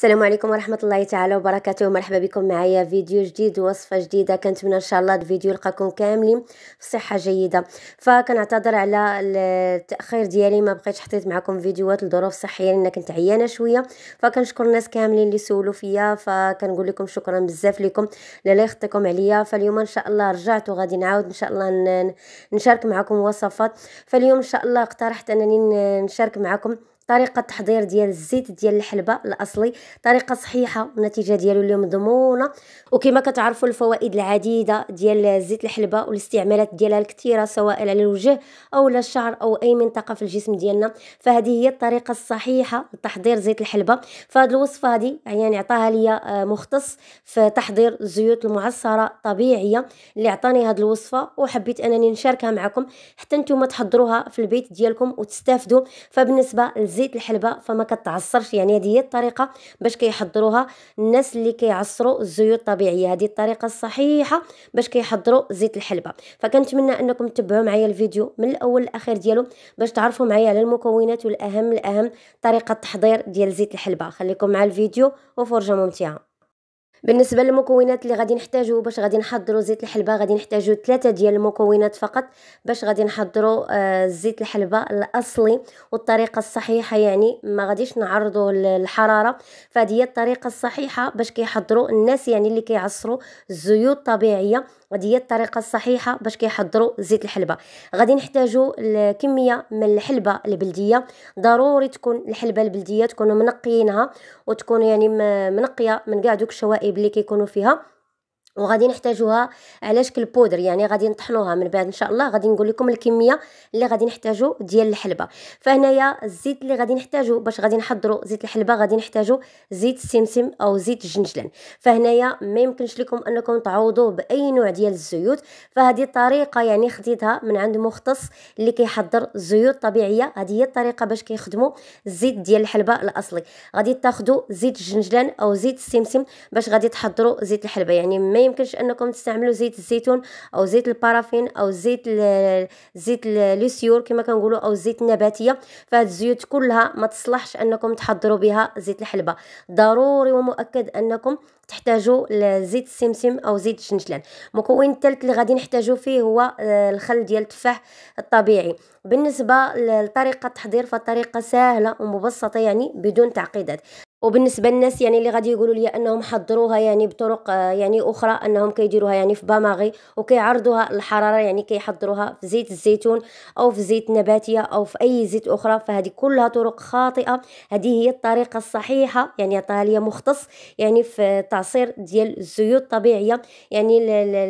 السلام عليكم ورحمه الله تعالى وبركاته ومرحبا بكم معايا فيديو جديد وصفه جديده كنتمنى ان شاء الله الفيديو يلقاكم كاملين بصحه جيده فكنعتذر على التاخير ديالي ما بقيتش حطيت معكم فيديوهات لظروف صحيه لان كنت عيانه شويه فكنشكر الناس كاملين اللي سولوا فيا فكنقول لكم شكرا بزاف لكم للي يخطيكم عليا فاليوم ان شاء الله رجعت وغادي نعاود ان شاء الله نشارك معكم وصفات فاليوم ان شاء الله اقترحت انني نشارك معكم طريقه التحضير ديال الزيت ديال الحلبه الاصلي طريقه صحيحه والنتيجه ديالو اليوم مضمونه وكما كتعرفوا الفوائد العديده ديال زيت الحلبه والاستعمالات ديالها الكثيره سواء على الوجه او للشعر او اي منطقه في الجسم ديالنا فهذه هي الطريقه الصحيحه لتحضير زيت الحلبه فهاد الوصفه هذه يعني عطاها لي آه، مختص في تحضير الزيوت المعصره طبيعيه اللي عطاني هاد الوصفه وحبيت انني نشاركها معكم حتى نتوما تحضروها في البيت ديالكم وتستافدوا فبالنسبه زيت الحلبه فما كتعصرش يعني هذه هي الطريقه باش كيحضروها الناس اللي كيعصروا الزيوت الطبيعيه هذه الطريقه الصحيحه باش كيحضروا زيت الحلبه فكنتمنى انكم تتبعوا معايا الفيديو من الاول للاخير ديالو باش تعرفوا معايا على المكونات والاهم الاهم طريقه التحضير ديال زيت الحلبه خليكم مع الفيديو وفرجه ممتعه بالنسبه للمكونات اللي غادي نحتاجو باش غادي نحضروا زيت الحلبه غادي نحتاجو ثلاثة ديال المكونات فقط باش غادي نحضروا آه زيت الحلبه الاصلي والطريقه الصحيحه يعني ما غاديش نعرضوا للحراره فهذه هي الطريقه الصحيحه باش كيحضروا الناس يعني اللي كيعصروا الزيوت الطبيعيه وهذه هي الطريقه الصحيحه باش كيحضروا زيت الحلبه غادي نحتاجوا كميه من الحلبه البلديه ضروري تكون الحلبه البلديه تكونوا منقيينها وتكون يعني منقيه من كاع دوك الشوائب اللي كيكونوا فيها وغادي نحتاجوها على شكل بودر يعني غادي نطحنوها من بعد ان شاء الله غادي نقول لكم الكميه اللي غادي نحتاجو ديال الحلبه فهنايا الزيت اللي غادي نحتاجو باش غادي نحضروا زيت الحلبه غادي نحتاجو زيت السمسم او زيت الجنجلان فهنايا ما يمكنش لكم انكم تعوضوه باي نوع ديال الزيوت فهذه الطريقه يعني خديتها من عند مختص اللي كيحضر زيوت طبيعيه هذه هي الطريقه باش كيخدموا الزيت ديال الحلبه الاصلي غادي تاخذوا زيت الجنجلان او زيت السمسم باش غادي تحضروا زيت الحلبه يعني ما يمكنش انكم تستعملوا زيت الزيتون او زيت البارافين او زيت زيت ليسيور كما كنقولوا او الزيت النباتيه فهاد الزيوت كلها ما تصلحش انكم تحضروا بها زيت الحلبه ضروري ومؤكد انكم تحتاجوا زيت السمسم او زيت الشنجلان المكون الثالث اللي غادي نحتاجو فيه هو آه، الخل ديال التفاح الطبيعي بالنسبه لطريقه التحضير فالطريقه سهله ومبسطه يعني بدون تعقيدات وبالنسبه للناس يعني اللي غادي يقولوا لي انهم حضروها يعني بطرق آه، يعني اخرى انهم كيديروها يعني في باماغي وكيعرضوها الحراره يعني كيحضروها في زيت الزيتون او في زيت نباتيه او في اي زيت اخرى فهذه كلها طرق خاطئه هذه هي الطريقه الصحيحه يعني عطاها ليا مختص يعني في تعصير ديال الزيوت الطبيعيه يعني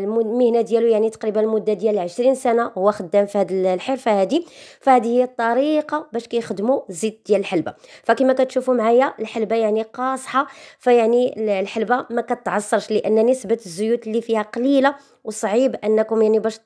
المهنه ديالو يعني تقريبا المده ديال 20 سنه هو خدام في هذه الحرفه هذه فهذه هي الطريقه باش كيخدموا الزيت ديال الحلبه فكما كتشوفوا معايا الحلبه يعني قاصحه فيعني الحلبه ما كتعصرش لان نسبه الزيوت اللي فيها قليله وصعيب انكم يعني باش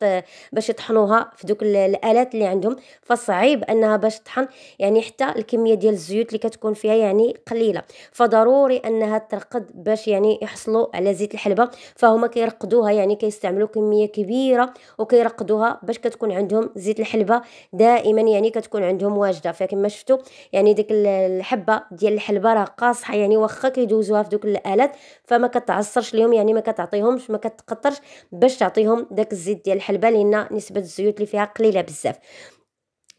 باش يطحنوها في دوك الالات اللي عندهم فصعيب انها باش تطحن يعني حتى الكميه ديال الزيوت اللي كتكون فيها يعني قليله فضروري انها ترقد باش يعني يحصلوا على زيت الحلبه فهما كيرقدوها يعني كيستعملوا كميه كبيره وكيرقدوها باش كتكون عندهم زيت الحلبه دائما يعني كتكون عندهم واجده فكما شفتوا يعني ديك الحبه ديال الحلبه راه قاصحه يعني واخا كيدوزوها في دوك الالات فما كتعصرش ليهم يعني ما كتعطيهمش ما كتقطرش باش تعطيهم داك الزيت ديال الحلبه لان نسبه الزيوت اللي فيها قليله بزاف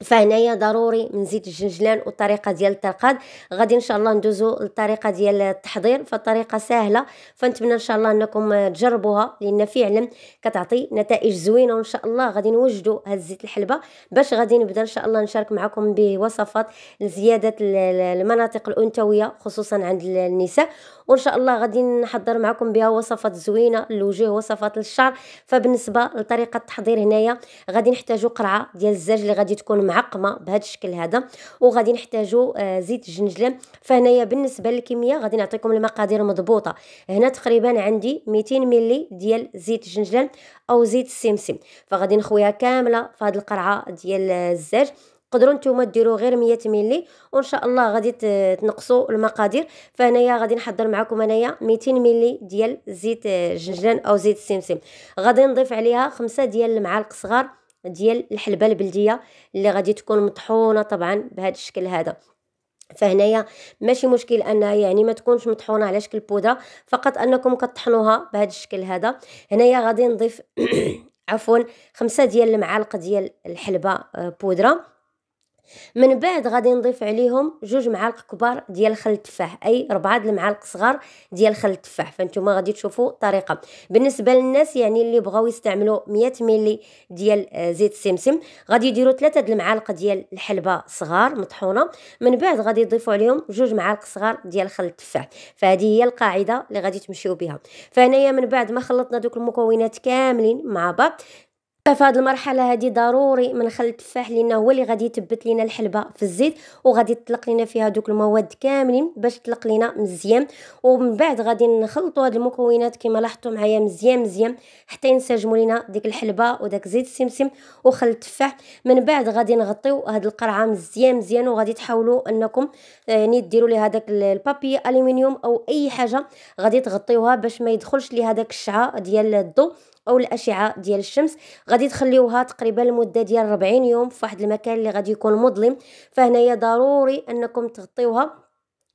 فهنايا ضروري من زيت الجنجلان والطريقه ديال الترقاد غادي ان شاء الله ندوزو للطريقه ديال التحضير فالطريقه سهله فنتمنى ان شاء الله انكم تجربوها لان فعلا كتعطي نتائج زوينه وان شاء الله غادي نوجدوا هذا الزيت الحلبه باش غادي نبدا ان شاء الله نشارك معكم به وصفات لزياده المناطق الانثويه خصوصا عند النساء وان شاء الله غادي نحضر معكم بها وصفات زوينه للوجه وصفات للشعر فبالنسبه لطريقه التحضير هنايا غادي نحتاجو قرعه ديال الزاج اللي غادي تكون معقمه بهذا الشكل هذا وغادي نحتاجو آه، زيت الجنجلان فهنايا بالنسبه للكميه غادي نعطيكم المقادير مضبوطه هنا تقريبا عندي 200 ملي ديال زيت الجنجلان او زيت السمسم فغادي نخويها كامله في هذه القرعه ديال الزاج تقدروا نتوما ديروا غير 100 ملي وان شاء الله غادي تنقصوا المقادير فهنايا غادي نحضر معكم انايا 200 ملي ديال زيت الجنجان آه، او زيت السمسم غادي نضيف عليها خمسة ديال المعالق صغار ديال الحلبه البلديه اللي غادي تكون مطحونه طبعا بهذا الشكل هذا فهنايا ماشي مشكل انها يعني ما تكونش مطحونه على شكل بودره فقط انكم كطحنوها بهذا الشكل هذا هنايا غادي نضيف عفوا خمسة ديال المعالق ديال الحلبه آه، بودره من بعد غادي نضيف عليهم جوج معالق كبار ديال خل التفاح اي ربعه د المعالق صغار ديال خل التفاح فانتوما غادي تشوفوا طريقه بالنسبه للناس يعني اللي بغاو يستعملوا 100 ملي ديال آه، زيت السمسم غادي يديروا ثلاثه د المعالق ديال الحلبه صغار مطحونه من بعد غادي يضيفوا عليهم جوج معالق صغار ديال خل التفاح فهذه هي القاعده اللي غادي تمشيو بها فهنايا من بعد ما خلطنا دوك المكونات كاملين مع بعض في هذه المرحله هذه ضروري من خل التفاح لانه هو اللي غادي يثبت لينا الحلبه في الزيت وغادي تطلق لينا فيها دوك المواد كاملين باش تطلق لينا مزيان ومن بعد غادي نخلطوا هاد المكونات كما لاحظتوا معايا مزيان مزيان حتى ينسجموا لينا ديك الحلبه وداك زيت السمسم وخل التفاح من بعد غادي نغطيو هاد القرعه مزيان مزيان وغادي تحاولوا انكم يعني ديروا ليها داك البابي الومنيوم او اي حاجه غادي تغطيوها باش ما يدخلش لهذاك الشعاع ديال الضوء او الاشعه ديال الشمس غادي تخليوها تقريبا لمده ديال 40 يوم في واحد المكان اللي غادي يكون مظلم فهنايا ضروري انكم تغطيوها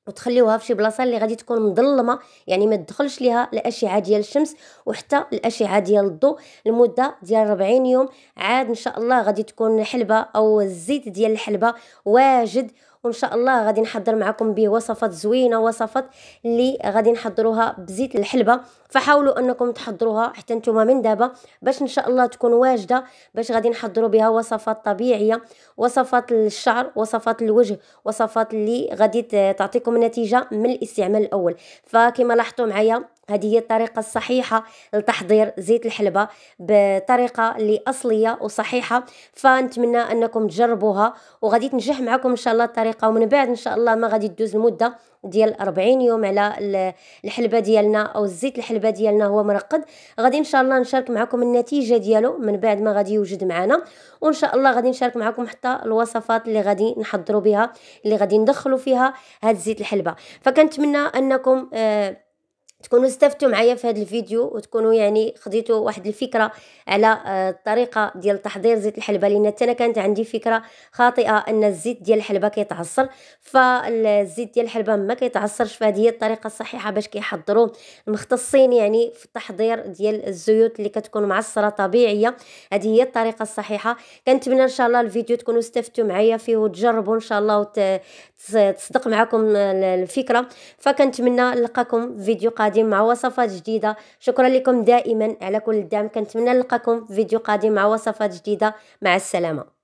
وتخليوها في شي بلاصه اللي غادي تكون مظلمه يعني ما تدخلش ليها الاشعه ديال الشمس وحتى الاشعه ديال الضوء لمده ديال 40 يوم عاد ان شاء الله غادي تكون الحلبه او الزيت ديال الحلبه واجد وان شاء الله غادي نحضر معكم به وصفات زوينه وصفات اللي غادي نحضروها بزيت الحلبه فحاولوا انكم تحضروها حتى نتوما من دابا باش ان شاء الله تكون واجده باش غادي نحضروا بها وصفات طبيعيه وصفات للشعر وصفات الوجه وصفات اللي غادي تعطيكم نتيجه من الاستعمال الاول فكما لاحظتوا معايا هذه هي الطريقة الصحيحة لتحضير زيت الحلبة بطريقة اللي أصلية وصحيحة فنتمنى أنكم تجربوها وغادي تنجح معكم إن شاء الله الطريقة ومن بعد إن شاء الله ما غادي تدوز المدة ديال 40 يوم على الحلبة ديالنا أو الزيت الحلبة ديالنا هو مرقد غادي إن شاء الله نشارك معكم النتيجة ديالو من بعد ما غادي يوجد معنا وإن شاء الله غادي نشارك معكم حتى الوصفات اللي غادي نحضروا بها اللي غادي ندخلوا فيها هاد زيت الحلبة فكنتمنى أنكم آه تكونوا استفدتوا معايا في هذا الفيديو وتكونوا يعني خديتوا واحد الفكره على آه، الطريقه ديال تحضير زيت الحلبه لان حتى انا كانت عندي فكره خاطئه ان الزيت ديال الحلبه كيتعصر فالزيت ديال الحلبه ما كيتعصرش فهذه هي الطريقه الصحيحه باش كيحضروا المختصين يعني في التحضير ديال الزيوت اللي كتكون معصره طبيعيه هذه هي الطريقه الصحيحه كنتمنى ان شاء الله الفيديو تكونوا استفدتوا معايا فيه وتجربوا ان شاء الله وتصدق معكم الفكره فكنتمنى نلقاكم فيديو قادم قادم مع وصفات جديدة شكرا لكم دائما على كل الدعم كنتمنى نلقاكم في فيديو قادم مع وصفات جديدة مع السلامة